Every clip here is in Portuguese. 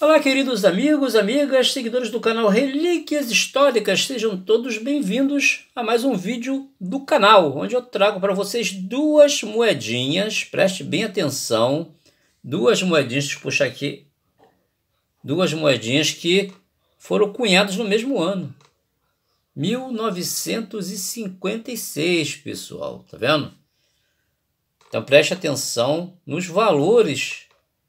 Olá, queridos amigos, amigas, seguidores do canal Relíquias Históricas, sejam todos bem-vindos a mais um vídeo do canal, onde eu trago para vocês duas moedinhas, preste bem atenção, duas moedinhas, deixa eu puxar aqui, duas moedinhas que foram cunhadas no mesmo ano, 1956, pessoal, tá vendo? Então preste atenção nos valores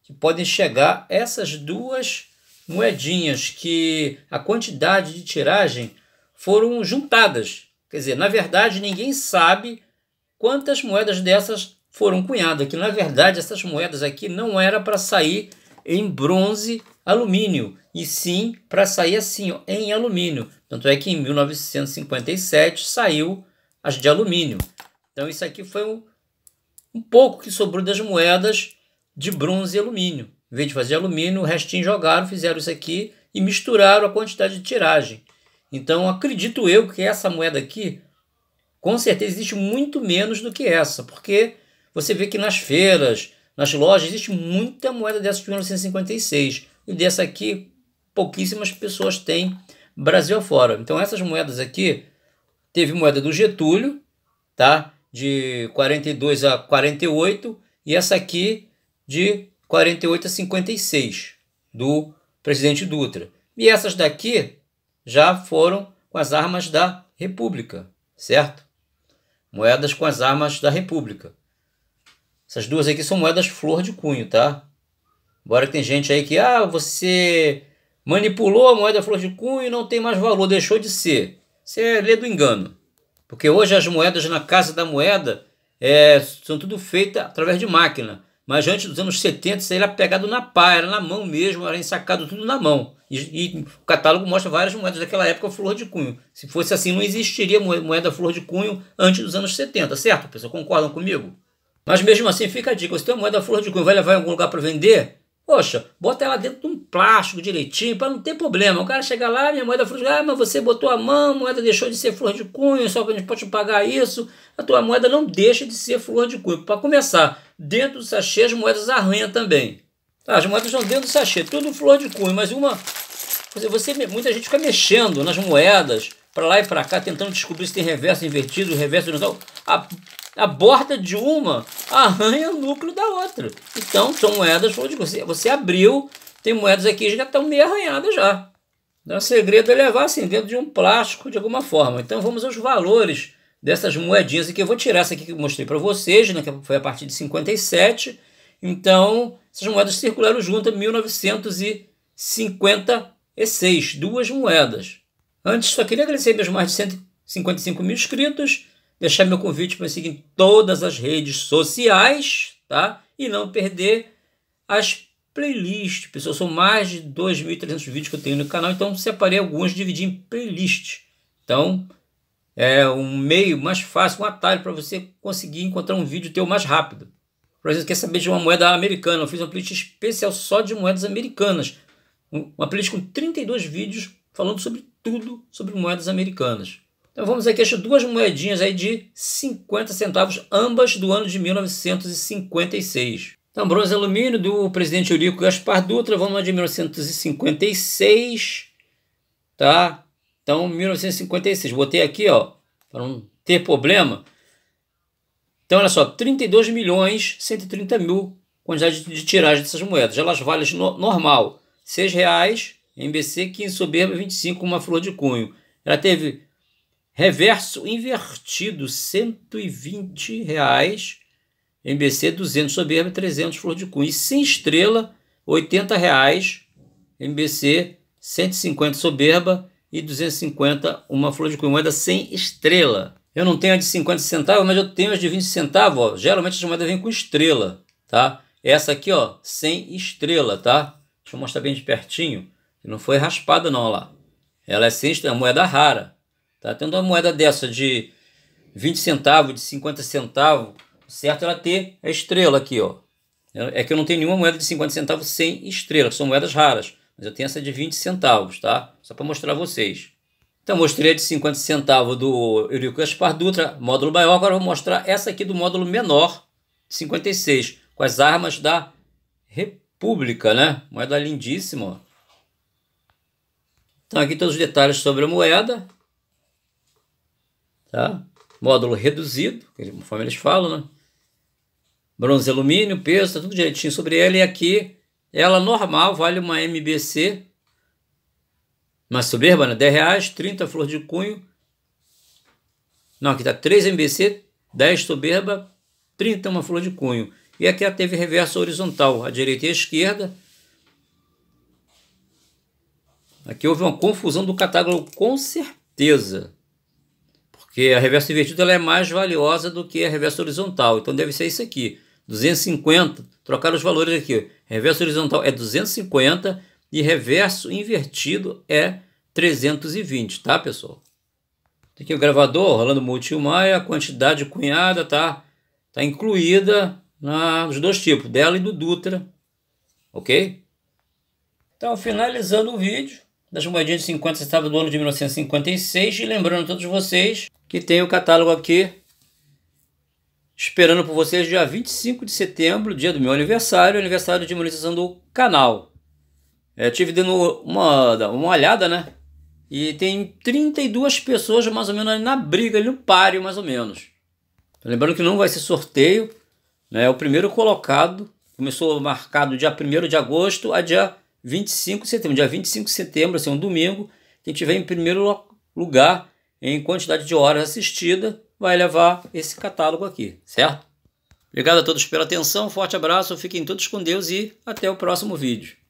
que podem chegar essas duas moedinhas que a quantidade de tiragem foram juntadas. Quer dizer, na verdade, ninguém sabe quantas moedas dessas foram cunhadas, que na verdade essas moedas aqui não era para sair em bronze alumínio, e sim para sair assim, ó, em alumínio. Tanto é que em 1957 saiu as de alumínio. Então isso aqui foi um, um pouco que sobrou das moedas de bronze e alumínio. Em vez de fazer alumínio, o restinho jogaram, fizeram isso aqui e misturaram a quantidade de tiragem. Então acredito eu que essa moeda aqui, com certeza, existe muito menos do que essa, porque você vê que nas feiras, nas lojas, existe muita moeda dessa de 1956. E dessa aqui, pouquíssimas pessoas têm Brasil fora Então essas moedas aqui, teve moeda do Getúlio, tá? De 42 a 48, e essa aqui de 48 a 56 do presidente Dutra. E essas daqui já foram com as armas da República, certo? Moedas com as armas da República. Essas duas aqui são moedas flor de cunho, tá? Embora tem gente aí que, ah, você manipulou a moeda flor de cunho e não tem mais valor, deixou de ser. Você é lê do engano. Porque hoje as moedas na casa da moeda é, são tudo feitas através de máquina. Mas antes dos anos 70, isso aí era pegado na pá, era na mão mesmo, era ensacado tudo na mão. E, e o catálogo mostra várias moedas daquela época flor de cunho. Se fosse assim, não existiria moeda flor de cunho antes dos anos 70, certo, pessoal? Concordam comigo? Mas mesmo assim, fica a dica: se tem uma moeda flor de cunho, vai levar em algum lugar para vender? Poxa, bota ela dentro de um plástico direitinho para não ter problema. O cara chega lá, minha moeda flor de cunho, ah, mas você botou a mão, a moeda deixou de ser flor de cunho, só que a gente pode pagar isso. A tua moeda não deixa de ser flor de cunho. Para começar, dentro do sachê as moedas arranham também. Ah, as moedas estão dentro do sachê, tudo flor de cunho, mas uma. Você, muita gente fica mexendo nas moedas, para lá e para cá, tentando descobrir se tem reverso invertido, reverso horizontal. A, a borda de uma arranha o núcleo da outra. Então, são moedas flor de cunho. Você, você abriu, tem moedas aqui que já estão meio arranhadas já. Então, o segredo é levar assim, dentro de um plástico de alguma forma. Então, vamos aos valores dessas moedinhas aqui. Eu vou tirar essa aqui que eu mostrei para vocês, né, que foi a partir de 57. Então, essas moedas circularam juntas em 1956, duas moedas. Antes, só queria agradecer meus mais de 155 mil inscritos, deixar meu convite para seguir em todas as redes sociais, tá? E não perder as playlists. Pessoal, são mais de 2.300 vídeos que eu tenho no canal, então separei alguns, dividi em playlists. Então, é um meio mais fácil, um atalho para você conseguir encontrar um vídeo teu mais rápido. Por exemplo, quer saber de uma moeda americana? Eu fiz uma playlist especial só de moedas americanas. Uma playlist com 32 vídeos falando sobre tudo sobre moedas americanas. Então vamos aqui as duas moedinhas aí de 50 centavos, ambas do ano de 1956. Então, bronze e alumínio do presidente Eurico Gaspar Dutra, vamos lá de 1956, tá? Então, 1956, botei aqui, ó, para não ter problema. Então, olha só, 32 milhões 130 mil quantidade de tiragem dessas moedas. Elas valem no, normal, 6 reais, MBC, 15 soberba, 25, uma flor de cunho. Ela teve reverso invertido, 120, reais, MBC, 200 soberba, 300 flor de cunho. E sem estrela, 80, reais, MBC, 150 soberba, e 250 uma flor de moeda sem estrela. Eu não tenho a de 50 centavos, mas eu tenho as de 20 centavos, Geralmente as moedas vêm com estrela, tá? Essa aqui, ó, sem estrela, tá? Deixa eu mostrar bem de pertinho. Não foi raspada não, lá. Ela é sem estrela, é moeda rara, tá? Tendo uma moeda dessa de 20 centavos, de 50 centavos, certo é ela ter a estrela aqui, ó. É que eu não tenho nenhuma moeda de 50 centavos sem estrela, são moedas raras. Mas eu tenho essa de 20 centavos, tá? Só para mostrar a vocês. Então mostrei a de 50 centavos do Eurico Gaspar Dutra, módulo maior. Agora vou mostrar essa aqui do módulo menor, 56, com as armas da República, né? Moeda lindíssima. Então aqui todos os detalhes sobre a moeda. Tá? Módulo reduzido, conforme eles falam, né? Bronze, alumínio, peso, tá tudo direitinho sobre ele. E aqui ela normal vale uma MBC, uma suburbana, né? R$ reais 30 flor de cunho. Não, aqui está 3 MBC, 10 soberba, 30 uma flor de cunho. E aqui ela teve reverso horizontal, a direita e a esquerda. Aqui houve uma confusão do catálogo, com certeza. Porque a reverso invertida ela é mais valiosa do que a reverso horizontal. Então deve ser isso aqui. 250, trocar os valores aqui. Reverso horizontal é 250 e reverso invertido é 320, tá, pessoal? Tem aqui o gravador, Rolando Multil Maia, a quantidade cunhada tá, tá incluída na, nos dois tipos, dela e do Dutra, ok? Então, finalizando o vídeo das moedinhas de 50 centavos do ano de 1956 e lembrando a todos vocês que tem o catálogo aqui Esperando por vocês dia 25 de setembro, dia do meu aniversário, aniversário de monetização do canal. É, tive dando uma, uma olhada, né? E tem 32 pessoas mais ou menos na briga, ali no páreo, mais ou menos. Lembrando que não vai ser sorteio, né? É o primeiro colocado começou marcado dia 1 de agosto a dia 25 de setembro. Dia 25 de setembro, assim, um domingo, quem tiver em primeiro lugar em quantidade de horas assistida vai levar esse catálogo aqui, certo? Obrigado a todos pela atenção, forte abraço, fiquem todos com Deus e até o próximo vídeo.